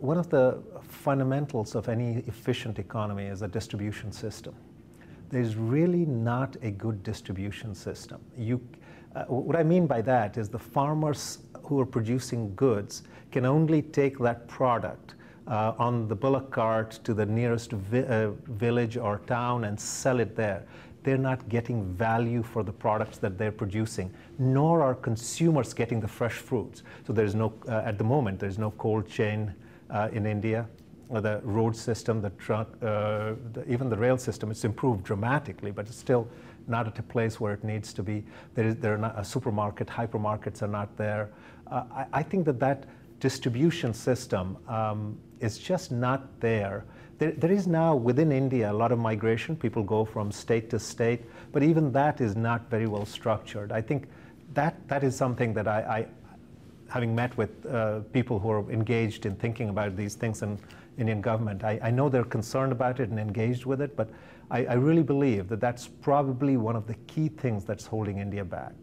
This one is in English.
One of the fundamentals of any efficient economy is a distribution system. There's really not a good distribution system. You, uh, what I mean by that is the farmers who are producing goods can only take that product uh, on the bullock cart to the nearest vi uh, village or town and sell it there. They're not getting value for the products that they're producing, nor are consumers getting the fresh fruits. So there's no, uh, at the moment, there's no cold chain uh, in India. Uh, the road system, the truck, uh, the, even the rail system, it's improved dramatically, but it's still not at a place where it needs to be. There is, there are not, a supermarket, hypermarkets are not there. I, I, think that that distribution system um, is just not there. There, there is now within India a lot of migration. People go from state to state, but even that is not very well structured. I think that, that is something that I, having met with uh, people who are engaged in thinking about these things in Indian government, I, I know they're concerned about it and engaged with it, but I, I really believe that that's probably one of the key things that's holding India back.